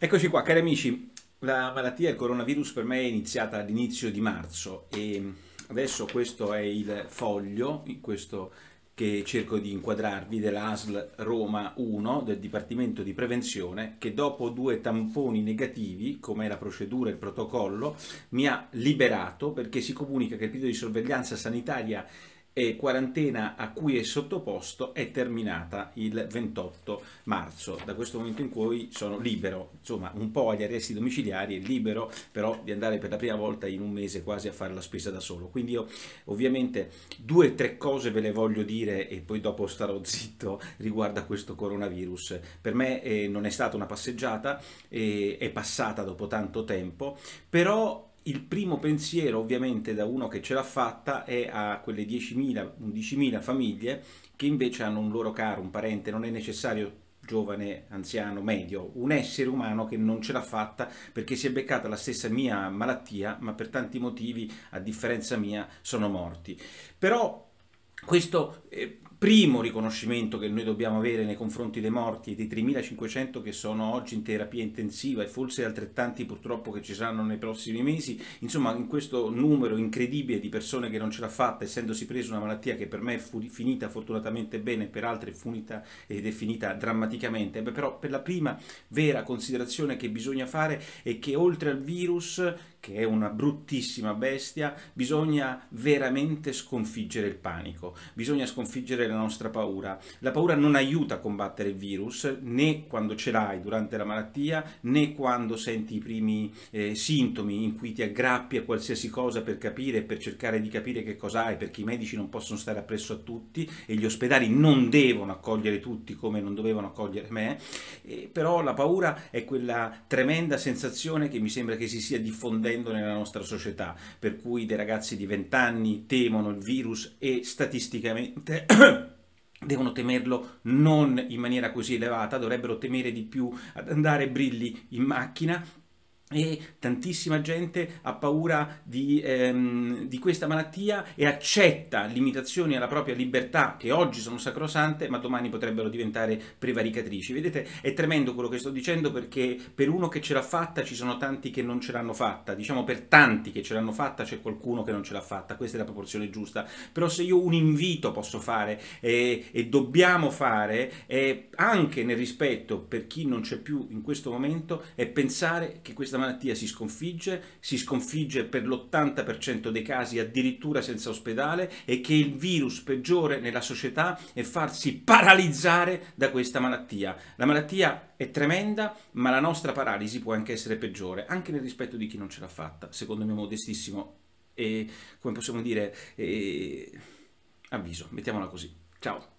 Eccoci qua, cari amici. La malattia del coronavirus per me è iniziata all'inizio di marzo e adesso questo è il foglio, questo che cerco di inquadrarvi, dell'ASL Roma 1 del Dipartimento di Prevenzione, che dopo due tamponi negativi, come la procedura e il protocollo, mi ha liberato perché si comunica che il periodo di sorveglianza sanitaria e quarantena a cui è sottoposto è terminata il 28 marzo, da questo momento in cui sono libero, insomma un po' agli arresti domiciliari, libero però di andare per la prima volta in un mese quasi a fare la spesa da solo. Quindi io ovviamente due o tre cose ve le voglio dire e poi dopo starò zitto riguardo a questo coronavirus. Per me eh, non è stata una passeggiata, eh, è passata dopo tanto tempo, però il primo pensiero ovviamente da uno che ce l'ha fatta è a quelle 10.000, 11.000 famiglie che invece hanno un loro caro, un parente, non è necessario giovane, anziano, medio, un essere umano che non ce l'ha fatta perché si è beccata la stessa mia malattia, ma per tanti motivi, a differenza mia, sono morti. Però questo eh, primo riconoscimento che noi dobbiamo avere nei confronti dei morti e dei 3.500 che sono oggi in terapia intensiva e forse altrettanti purtroppo che ci saranno nei prossimi mesi, insomma in questo numero incredibile di persone che non ce l'ha fatta essendosi presa una malattia che per me è finita fortunatamente bene, per altre è finita, ed è finita drammaticamente, Beh, però per la prima vera considerazione che bisogna fare è che oltre al virus che è una bruttissima bestia, bisogna veramente sconfiggere il panico, bisogna sconfiggere la nostra paura. La paura non aiuta a combattere il virus, né quando ce l'hai durante la malattia, né quando senti i primi eh, sintomi in cui ti aggrappi a qualsiasi cosa per capire, per cercare di capire che cosa hai, perché i medici non possono stare appresso a tutti e gli ospedali non devono accogliere tutti come non dovevano accogliere me, eh, però la paura è quella tremenda sensazione che mi sembra che si sia diffondendo diffondendo nella nostra società, per cui dei ragazzi di 20 anni temono il virus e statisticamente... devono temerlo non in maniera così elevata, dovrebbero temere di più ad andare brilli in macchina e tantissima gente ha paura di, ehm, di, questa malattia e accetta limitazioni alla propria libertà che oggi sono sacrosante ma domani potrebbero diventare prevaricatrici. Vedete, è tremendo quello che sto dicendo perché per uno che ce l'ha fatta ci sono tanti che non ce l'hanno fatta, diciamo per tanti che ce l'hanno fatta c'è qualcuno che non ce l'ha fatta, questa è la proporzione giusta. Però se io un invito posso fare eh, e, dobbiamo fare eh, anche nel rispetto per chi non c'è più in questo momento è pensare che questa malattia si sconfigge, si sconfigge per l'80% dei casi addirittura senza ospedale e che il virus peggiore nella società è farsi paralizzare da questa malattia. La malattia è tremenda, ma la nostra paralisi può anche essere peggiore, anche nel rispetto di chi non ce l'ha fatta, secondo il mio modestissimo e, come possiamo dire, e... avviso, mettiamola così. Ciao!